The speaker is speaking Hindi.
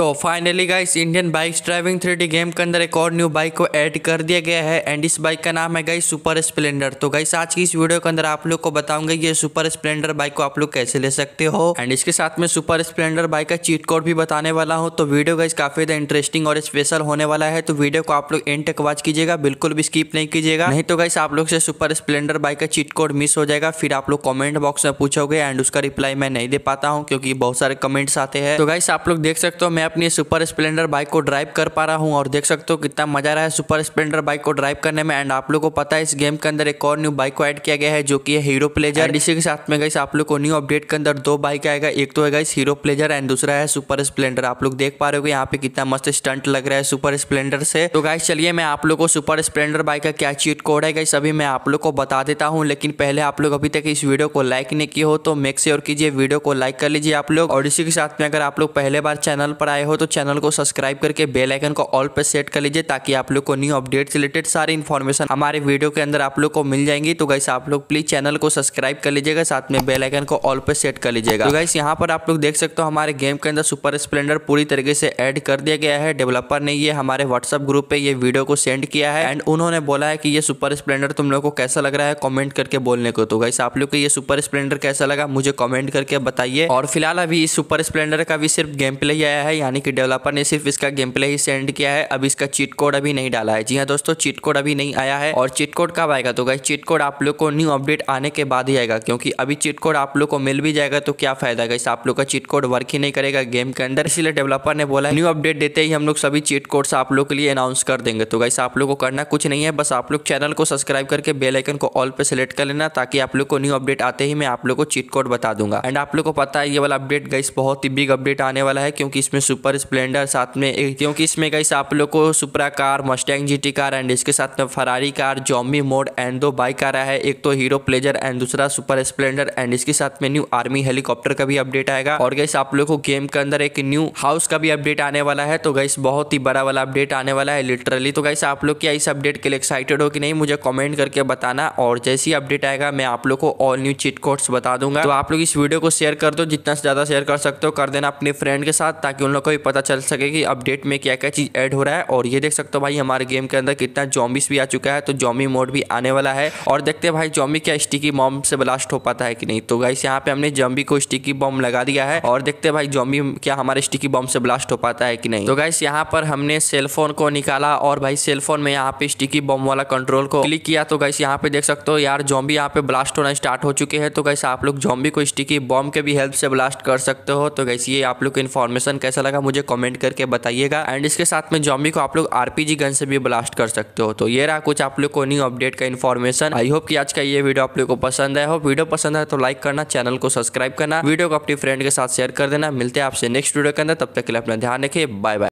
तो finally guys Indian bikes driving three game के अंदर एक और न्यू बाइक को ऐड कर दिया गया है एंड इस बाइक का नाम है गाइस सुपर स्प्लेंडर तो गाइस आज की इस वीडियो के अंदर आप लोग को बताऊंगा ये सुपर स्प्लेंडर बाइक को आप लोग कैसे ले सकते हो एंड इसके साथ में सुपर स्प्लेंडर बाइक का चीट कोड भी बताने वाला हूँ तो वीडियो गाइस काफी ज्यादा इंटरेस्टिंग और स्पेशल होने वाला है तो वीडियो को आप लोग एंड तक वॉच कीजिएगा बिल्कुल भी स्कीप नहीं कीजिएगा नहीं तो गाइस आप लोग से सुपर स्प्लेंडर बाइक का चीट कोड मिस हो जाएगा फिर आप लोग कॉमेंट बॉक्स में पूछोगे एंड उसका रिप्लाई मैं नहीं दे पाता हूँ क्योंकि बहुत सारे कमेंट्स आते हैं तो गाइस आप लोग देख सकते हो मैं अपनी सुपर स्प्लेंडर बाइक को ड्राइव कर पा रहा हूँ और देख सकते हो कितना मज़ा रहा है सुपर स्प्लेंडर बाइक को ड्राइव करने में एंड आप लोग को पता है इस गेम के अंदर एक और न्यू बाइक को ऐड किया गया है जो कि है हीरो प्लेजर इसी के साथ में गई आप लोग को न्यू अपडेट के अंदर दो बाइक आएगा एक तो है इस हीरो प्लेजर एंड दूसरा है सुपर स्प्लेंडर आप लोग देख पा रहे हो यहाँ पे कितना मस्त स्टंट लग रहा है सुपर स्प्लेंडर से तो गाइस चलिए मैं आप लोग को सुपर स्प्लेंडर बाइक का क्या चीट कोड है गाइस अभी मैं आप लोग को बता देता हूँ लेकिन पहले आप लोग अभी तक इस वीडियो को लाइक नहीं किया हो तो मेक श्योर कीजिए वीडियो को लाइक कर लीजिए आप लोग और इसी के साथ में अगर आप लोग पहले बार चैनल पर आए आए हो तो चैनल को सब्सक्राइब करके बेल आइकन को ऑल पर सेट कर लीजिए ताकि आप लोग को न्यू अपडेट रिलेटेड सारी इन्फॉर्मेशन हमारे वीडियो के अंदर आप लोग को मिल जाएंगी तो गाइस आप लोग प्लीज चैनल को सब्सक्राइब कर लीजिएगा साथ में बेल आइकन को ऑल पर सेट कर लीजिएगा तो गाइस यहाँ पर आप लोग देख सकते हो हमारे गेम के अंदर सुपर स्प्लेंडर पूरी तरीके से एड कर दिया गया है डेवलपर ने ये हमारे व्हाट्सअप ग्रुप पे ये वीडियो को सेंड किया है एंड उन्होंने बोला है कि ये सुपर स्प्लेंडर तुम लोग को कैसा लग रहा है कॉमेंट करके बोलने को तो गाइस आप लोग को ये सुपर स्प्लेंडर कैसा लगा मुझे कॉमेंट करके बताइए और फिलहाल अभी इस सुपर स्प्लेंडर का भी सिर्फ गेम प्ले आया है यानी कि डेवलपर ने सिर्फ इसका गेम प्ले ही सेंड किया है अब इसका चीट कोड अभी नहीं डाला है जी हाँ दोस्तों चीट कोड अभी नहीं आया है और चीट कोड कब आएगा तो गाइस चीट कोड आप लोग को न्यू अपडेट आने के बाद ही आएगा क्योंकि अभी चीट कोड आप लोग को मिल भी जाएगा तो क्या फायदा गाइस आप लोग का चीट कोड वर्क ही नहीं करेगा गेम के अंदर इसलिए डेवलपर ने बोला न्यू अपडेट देते ही हम लोग सभी चीट कोड आप लोग के लिए अनाउंस कर देंगे तो गाइस आप लोग को करना कुछ नहीं है बस आप लोग चैनल को सब्सक्राइब करके बेल आइकन को ऑल पे सेलेक्ट कर लेना ताकि आप लोग को न्यू अपडेट आते ही मैं आप लोग को चीट कोड बता दूंगा एंड आप लोग को पता है ये वाला अपडेट गाइस बहुत ही बिग अपडेट आने वाला है क्योंकि इसमें सुपर स्प्लेंडर साथ में क्योंकि इसमें गाइस आप लोग को Supra car Mustang GT car and इसके साथ में Ferrari car zombie mode and दो बाइक आ रहा है एक तो हीरो प्लेजर एंड दूसरा सुपर स्प्लेंडर एंड इसके साथ में न्यू आर्मी हेलीकॉप्टर का भी अपडेट आएगा और गैस आप लोग को गेम के अंदर एक न्यू हाउस का भी अपडेट आने वाला है तो गैस बहुत ही बड़ा वाला अपडेट आने वाला है लिटरली तो गाइस आप लोग क्या इस अपडेट के लिए एक्साइटेड हो कि नहीं मुझे कॉमेंट करके बताना और जैसी अपडेट आएगा मैं आप लोग को ऑल न्यू चिट कोड्स बता दूंगा तो आप लोग इस वीडियो को शेयर कर दो जितना से ज़्यादा शेयर कर सकते हो कर देना अपने फ्रेंड के साथ ताकि उन लोग लोग को भी पता चल सके कि अपडेट में क्या क्या चीज़ ऐड हो रहा है और ये देख सकते हो भाई हमारे गेम के अंदर कितना जॉम्बिस भी आ चुका है तो जॉम्बी मोड भी आने वाला है और देखते हैं भाई जॉम्बी क्या स्टिकी बॉम्ब से ब्लास्ट हो पाता है कि नहीं तो गाइस यहाँ पे हमने जॉम्बी को स्टिकी बॉम्ब लगा दिया है और देखते हैं भाई जॉम्बी क्या हमारे स्टिकी बॉम्ब से ब्लास्ट हो पाता है कि नहीं तो गाइस यहाँ पर हमने सेलफोन को निकाला और भाई सेलफोन में यहाँ पे स्टिकी बॉम्ब वाला कंट्रोल को क्लिक किया तो गाइस यहाँ पे देख सकते हो यार जॉम्बी यहाँ पे ब्लास्ट होना स्टार्ट हो चुके हैं तो गाइस आप लोग जॉम्बी को स्टिकी बॉम्ब के भी हेल्प से ब्लास्ट कर सकते हो तो गाइस ये आप लोग को इन्फॉर्मेशन कैसा लगा लगा मुझे कमेंट करके बताइएगा एंड इसके साथ में जॉम्बी को आप लोग आरपीजी गन से भी ब्लास्ट कर सकते हो तो ये रहा कुछ आप लोग को न्यू अपडेट का इन्फॉर्मेशन आई होप कि आज का ये वीडियो आप लोग को पसंद आया हो वीडियो पसंद आया तो लाइक करना चैनल को सब्सक्राइब करना वीडियो को अपनी फ्रेंड के साथ शेयर कर देना मिलते हैं आपसे नेक्स्ट वीडियो के अंदर तब तक के लिए अपना ध्यान रखिए बाय बाय